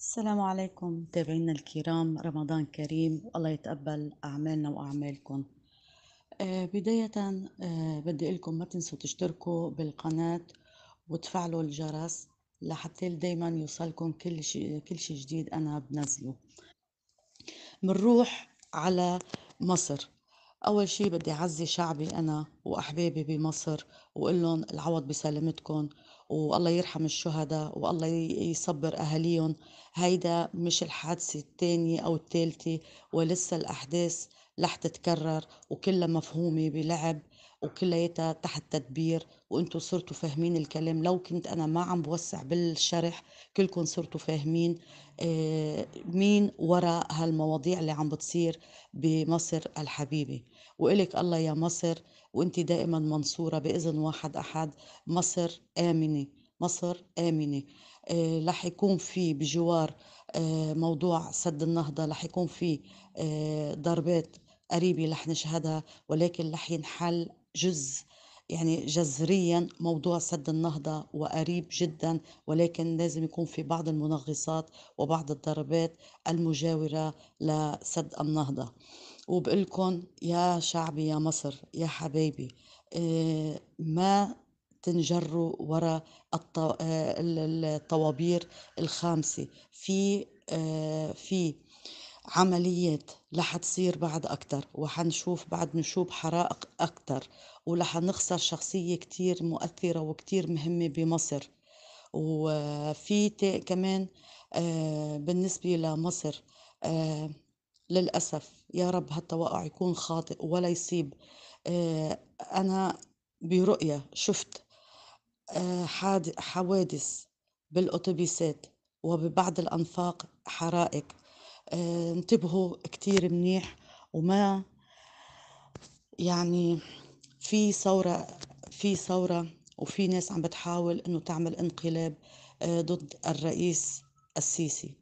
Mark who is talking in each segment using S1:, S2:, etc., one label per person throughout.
S1: السلام عليكم متابعينا الكرام رمضان كريم والله يتقبل أعمالنا وأعمالكم آه، بداية آه، بدي أقول لكم ما تنسوا تشتركوا بالقناة وتفعلوا الجرس لحتى دايما يوصلكم كل شيء كل شيء جديد أنا بنزله بنروح على مصر أول شيء بدي أعزي شعبي أنا وأحبابي بمصر وأقول لهم العوض بسلامتكم والله يرحم الشهداء والله يصبر أهاليهم هيدا مش الحادثة الثانية أو الثالثة ولسه الأحداث رح تتكرر وكلها مفهومة بلعب وكلياتها تحت تدبير وانتم صرتوا فاهمين الكلام لو كنت انا ما عم بوسع بالشرح كلكم صرتوا فاهمين آه، مين وراء هالمواضيع اللي عم بتصير بمصر الحبيبه وإلك الله يا مصر وانت دائما منصوره باذن واحد احد مصر امنه مصر امنه آه، رح يكون في بجوار آه، موضوع سد النهضه رح يكون في ضربات قريبه رح نشهدها ولكن رح ينحل جزء يعني جذريا موضوع سد النهضة وقريب جدا ولكن لازم يكون في بعض المنغصات وبعض الضربات المجاورة لسد النهضة وبقلكن يا شعبي يا مصر يا حبايبي آه، ما تنجروا وراء آه، الطوابير الخامسة في آه، في عمليات رح تصير بعد أكتر وحنشوف بعد نشوب حرائق أكتر ورح نخسر شخصية كتير مؤثرة وكتير مهمة بمصر وفي كمان آه، بالنسبة لمصر آه، للأسف يا رب هالتوقع يكون خاطئ ولا يصيب آه، أنا برؤية شفت حوادث بالأوتوبيسات وببعض الأنفاق حرائق آه، انتبهوا كتير منيح وما يعني في ثورة في ثورة وفي ناس عم بتحاول انه تعمل انقلاب آه، ضد الرئيس السيسي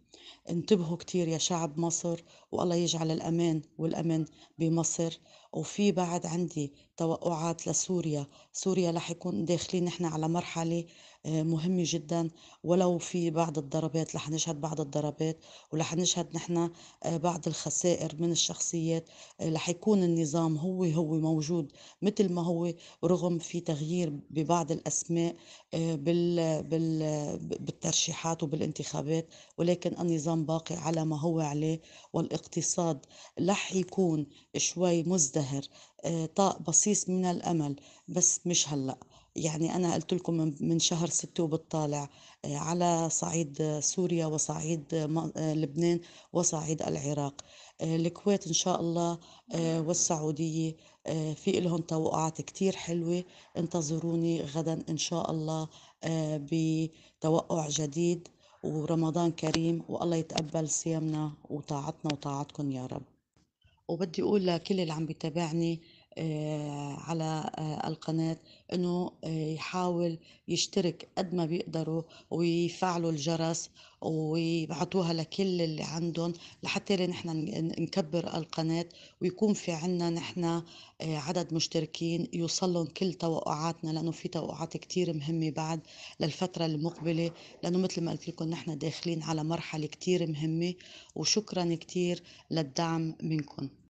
S1: انتبهوا كتير يا شعب مصر والله يجعل الأمان والأمن بمصر وفي بعد عندي توقعات لسوريا سوريا رح يكون داخلين نحن على مرحلة آه، مهمة جدا ولو في بعض الضربات رح نشهد بعض الضربات ورح نشهد نحن آه، بعض الخسائر من الشخصيات آه، رح يكون النظام هو هو موجود مثل ما هو رغم في تغيير ببعض الأسماء بال بالترشيحات وبالانتخابات ولكن النظام باقي على ما هو عليه والاقتصاد رح يكون شوي مزدهر الزهر آه، طاق بصيص من الأمل بس مش هلأ يعني أنا قلت لكم من شهر ستة وبالطالع آه، على صعيد سوريا وصعيد آه، لبنان وصعيد العراق الكويت إن شاء الله والسعودية في لهم توقعات كتير حلوة انتظروني غدا إن شاء الله بتوقع جديد ورمضان كريم والله يتقبل صيامنا وطاعتنا وطاعتكم يا رب وبدي أقول لكل اللي عم بيتابعني آه، على آه، القناة أنه آه، يحاول يشترك قد ما بيقدروا ويفعلوا الجرس ويبعتوها لكل اللي عندهم لحتى نحن نكبر القناة ويكون في عنا نحن عدد مشتركين يوصلهم كل توقعاتنا لأنه في توقعات كتير مهمة بعد للفترة المقبلة لأنه مثل ما قلت لكم نحن داخلين على مرحلة كتير مهمة وشكرا كتير للدعم منكم